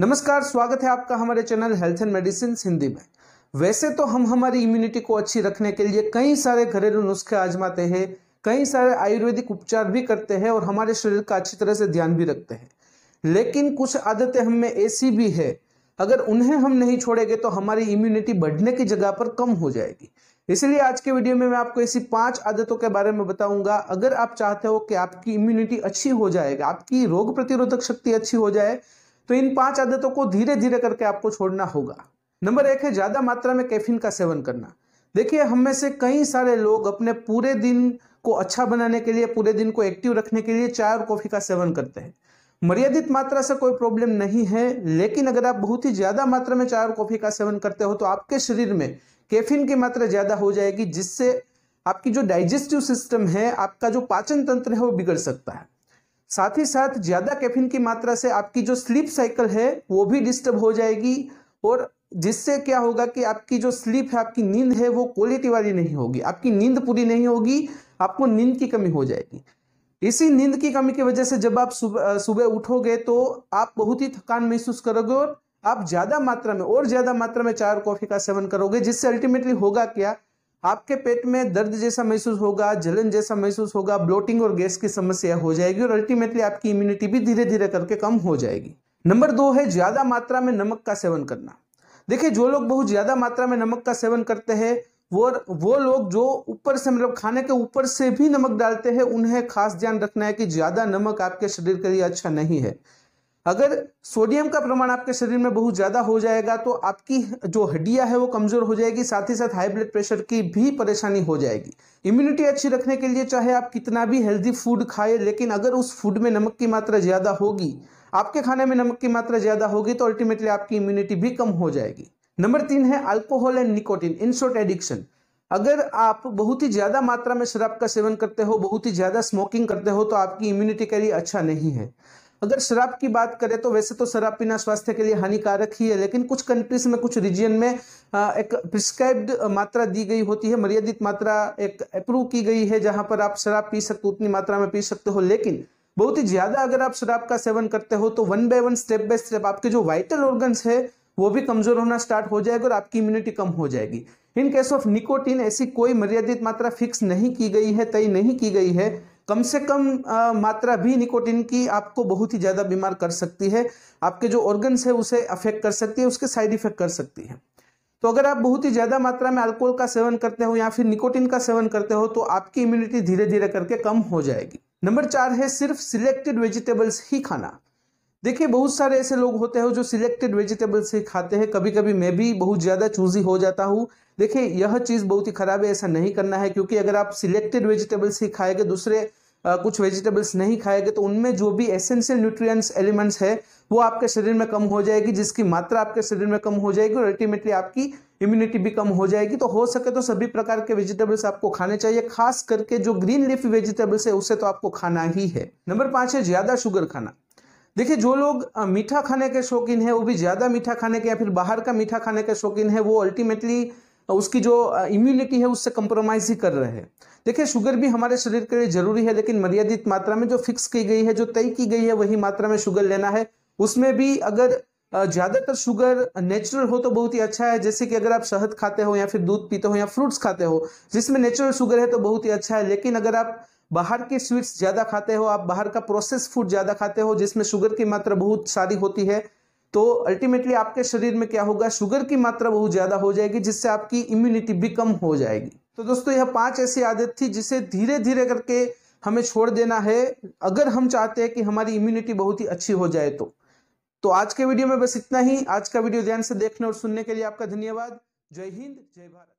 नमस्कार स्वागत है आपका हमारे channel health and medicine Hindi में वैसे तो हम हमारी इम्यूनिटी को अच्छी रखने के लिए कई सारे घरेलू नुस्खे आजमाते हैं कई सारे आयुर्वेदिक उपचार भी करते हैं और हमारे शरीर का अच्छी तरह से ध्यान भी रखते हैं लेकिन कुछ आदतें हमें ऐसी भी है अगर उन्हें हम नहीं छोड़ेंगे तो हमारी इम्यूनिटी बढ़ने की जगह पर कम हो जाएगी इसलिए आज के वीडियो में मैं आपको ऐसी पांच आदतों के बारे में बताऊंगा अगर आप चाहते हो कि आपकी इम्यूनिटी अच्छी हो जाएगा आपकी रोग प्रतिरोधक शक्ति अच्छी हो जाए तो इन पांच आदतों को धीरे धीरे करके आपको छोड़ना होगा नंबर एक है ज़्यादा मात्रा में कैफीन का सेवन करना देखिए हम में से कई सारे लोग अपने पूरे दिन को अच्छा बनाने के लिए पूरे दिन को एक्टिव रखने के लिए चाय और कॉफ़ी का सेवन करते हैं मर्यादित मात्रा से कोई प्रॉब्लम नहीं है लेकिन अगर आप बहुत ही ज़्यादा मात्रा में चाय और कॉफ़ी का सेवन करते हो तो आपके शरीर में कैफीन की मात्रा ज़्यादा हो जाएगी जिससे आपकी जो डाइजेस्टिव सिस्टम है आपका जो पाचन तंत्र है वो बिगड़ सकता है साथ ही साथ ज़्यादा कैफिन की मात्रा से आपकी जो स्लीप साइकिल है वो भी डिस्टर्ब हो जाएगी और जिससे क्या होगा कि आपकी जो स्लीप है आपकी नींद है वो क्वालिटी वाली नहीं होगी आपकी नींद पूरी नहीं होगी आपको नींद की कमी हो जाएगी इसी नींद की कमी की वजह से जब आप सुबह सुबह उठोगे तो आप बहुत ही थकान महसूस करोगे और आप ज़्यादा मात्रा में और ज़्यादा मात्रा में चार कॉफ़ी का सेवन करोगे जिससे अल्टीमेटली होगा क्या आपके पेट में दर्द जैसा महसूस होगा जलन जैसा महसूस होगा ब्लोटिंग और गैस की समस्या हो जाएगी और अल्टीमेटली आपकी इम्यूनिटी भी धीरे धीरे करके कम हो जाएगी नंबर दो है ज्यादा मात्रा में नमक का सेवन करना देखिए जो लोग बहुत ज्यादा मात्रा में नमक का सेवन करते हैं वो वो लोग जो ऊपर से मतलब खाने के ऊपर से भी नमक डालते हैं उन्हें खास ध्यान रखना है कि ज्यादा नमक आपके शरीर के लिए अच्छा नहीं है अगर सोडियम का प्रमाण आपके शरीर में बहुत ज़्यादा हो जाएगा तो आपकी जो हड्डियां है वो कमज़ोर हो जाएगी साथ ही साथ हाई ब्लड प्रेशर की भी परेशानी हो जाएगी इम्यूनिटी अच्छी रखने के लिए चाहे आप कितना भी हेल्दी फूड खाए लेकिन अगर उस फूड में नमक की मात्रा ज़्यादा होगी आपके खाने में नमक की मात्रा ज़्यादा होगी तो अल्टीमेटली आपकी इम्यूनिटी भी कम हो जाएगी नंबर तीन है alcohol and nicotine in short addiction अगर आप बहुत ही ज़्यादा मात्रा में शराब का सेवन करते हो बहुत ही ज़्यादा स्मोकिंग करते हो तो आपकी इम्यूनिटी के लिए अच्छा नहीं है अगर शराब की बात करें तो वैसे तो शराब पीना स्वास्थ्य के लिए हानिकारक ही है लेकिन कुछ कंट्रीज में कुछ रीजन में एक प्रिस्क्राइब्ड मात्रा दी गई होती है मर्यादित मात्रा एक अप्रूव की गई है जहां पर आप शराब पी सकते हो उतनी मात्रा में पी सकते हो लेकिन बहुत ही ज्यादा अगर आप शराब का सेवन करते हो तो one by one step by step आपके जो वाइटल ऑर्गन्स है वो भी कमजोर होना स्टार्ट हो जाएगा और आपकी इम्यूनिटी कम हो जाएगी इन केस ऑफ निकोटीन ऐसी कोई मर्यादित मात्रा फिक्स नहीं की गई है तय नहीं की गई है कम से कम आ, मात्रा भी निकोटिन की आपको बहुत ही ज़्यादा बीमार कर सकती है आपके जो ऑर्गन्स है उसे अफेक्ट कर सकती है उसके साइड इफेक्ट कर सकती है तो अगर आप बहुत ही ज़्यादा मात्रा में अल्कोहल का सेवन करते हो या फिर निकोटिन का सेवन करते हो तो आपकी इम्यूनिटी धीरे धीरे करके कम हो जाएगी नंबर चार है सिर्फ सिलेक्टेड वेजिटेबल्स ही खाना देखिए बहुत सारे ऐसे लोग होते हैं जो सिलेक्टेड वेजिटेबल्स ही खाते हैं कभी कभी मैं भी बहुत ज़्यादा चूजी हो जाता हूँ देखिए यह चीज़ बहुत ही खराब है ऐसा नहीं करना है क्योंकि अगर आप सिलेक्टेड वेजिटेबल्स ही खाएंगे दूसरे कुछ वेजिटेबल्स नहीं खाएंगे तो उनमें जो भी एसेंशियल न्यूट्रिएंट्स एलिमेंट्स है वो आपके शरीर में कम हो जाएगी जिसकी मात्रा आपके शरीर में कम हो जाएगी और अल्टीमेटली आपकी इम्यूनिटी भी कम हो जाएगी तो हो सके तो सभी प्रकार के वेजिटेबल्स आपको खाने चाहिए खास करके जो ग्रीन लीफ वेजिटेबल्स है उसे तो आपको खाना ही है नंबर पांच है ज़्यादा शुगर खाना देखिए जो लोग मीठा खाने के शौकीन है वो भी ज़्यादा मीठा खाने के या फिर बाहर का मीठा खाने के शौकीन है वो अल्टीमेटली तो उसकी जो इम्यूनिटी है उससे कंप्रोमाइज़ ही कर रहे हैं देखिए शुगर भी हमारे शरीर के लिए जरूरी है लेकिन मर्यादित मात्रा में जो फिक्स की गई है जो तय की गई है वही मात्रा में शुगर लेना है उसमें भी अगर ज़्यादातर शुगर नेचुरल हो तो बहुत ही अच्छा है जैसे कि अगर आप शहद खाते हो या फिर दूध पीते हो या फ्रूट्स खाते हो जिसमें नेचुरल शुगर है तो बहुत ही अच्छा है लेकिन अगर आप बाहर के स्वीट्स ज़्यादा खाते हो आप बाहर का प्रोसेस फूड ज़्यादा खाते हो जिसमें शुगर की मात्रा बहुत सारी होती है तो अल्टीमेटली आपके शरीर में क्या होगा शुगर की मात्रा बहुत ज़्यादा हो जाएगी जिससे आपकी इम्यूनिटी भी कम हो जाएगी तो दोस्तों यह पांच ऐसी आदत थी जिसे धीरे धीरे करके हमें छोड़ देना है अगर हम चाहते हैं कि हमारी इम्यूनिटी बहुत ही अच्छी हो जाए तो तो आज के वीडियो में बस इतना ही आज का वीडियो ध्यान से देखने और सुनने के लिए आपका धन्यवाद जय हिंद जय भारत